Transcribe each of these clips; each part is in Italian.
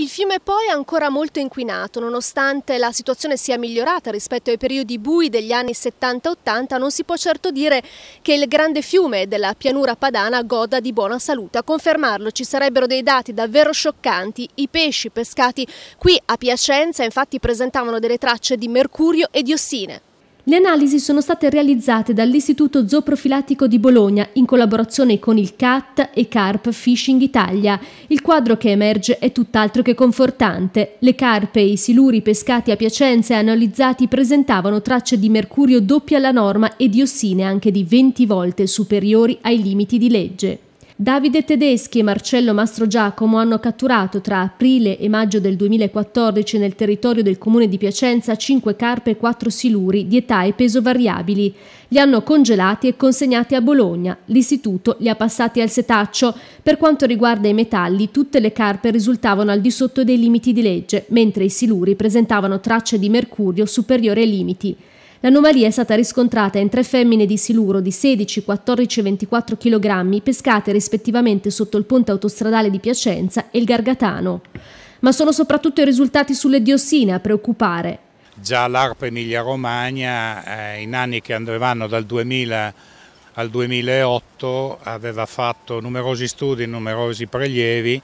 Il fiume poi è ancora molto inquinato, nonostante la situazione sia migliorata rispetto ai periodi bui degli anni 70-80, non si può certo dire che il grande fiume della pianura padana goda di buona salute. A confermarlo ci sarebbero dei dati davvero scioccanti, i pesci pescati qui a Piacenza infatti presentavano delle tracce di mercurio e di ossine. Le analisi sono state realizzate dall'Istituto Zooprofilattico di Bologna in collaborazione con il CAT e Carp Fishing Italia. Il quadro che emerge è tutt'altro che confortante. Le carpe e i siluri pescati a Piacenza e analizzati presentavano tracce di mercurio doppia alla norma e diossine anche di 20 volte superiori ai limiti di legge. Davide Tedeschi e Marcello Mastro Giacomo hanno catturato tra aprile e maggio del 2014 nel territorio del comune di Piacenza 5 carpe e 4 siluri di età e peso variabili. Li hanno congelati e consegnati a Bologna. L'istituto li ha passati al setaccio. Per quanto riguarda i metalli, tutte le carpe risultavano al di sotto dei limiti di legge, mentre i siluri presentavano tracce di mercurio superiore ai limiti. L'anomalia è stata riscontrata in tre femmine di siluro di 16, 14 e 24 kg pescate rispettivamente sotto il ponte autostradale di Piacenza e il Gargatano. Ma sono soprattutto i risultati sulle diossine a preoccupare. Già l'ARP Emilia Romagna eh, in anni che andavano dal 2000 al 2008 aveva fatto numerosi studi, numerosi prelievi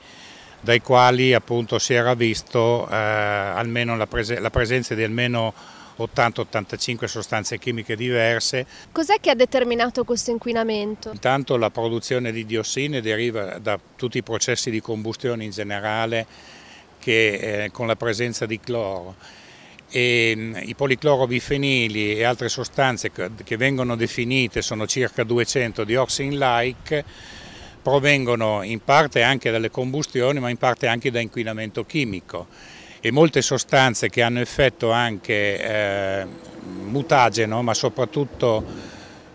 dai quali appunto si era visto eh, la, prese la presenza di almeno 80-85 sostanze chimiche diverse. Cos'è che ha determinato questo inquinamento? Intanto la produzione di diossine deriva da tutti i processi di combustione in generale che, eh, con la presenza di cloro. E, mm, I policlorobifenili e altre sostanze che, che vengono definite, sono circa 200 dioxin-like, provengono in parte anche dalle combustioni ma in parte anche da inquinamento chimico e molte sostanze che hanno effetto anche eh, mutageno, ma soprattutto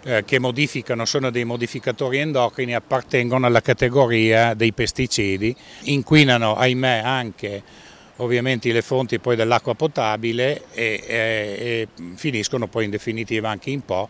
eh, che modificano, sono dei modificatori endocrini, appartengono alla categoria dei pesticidi, inquinano ahimè anche ovviamente le fonti dell'acqua potabile e, e, eh, e finiscono poi in definitiva anche in Po.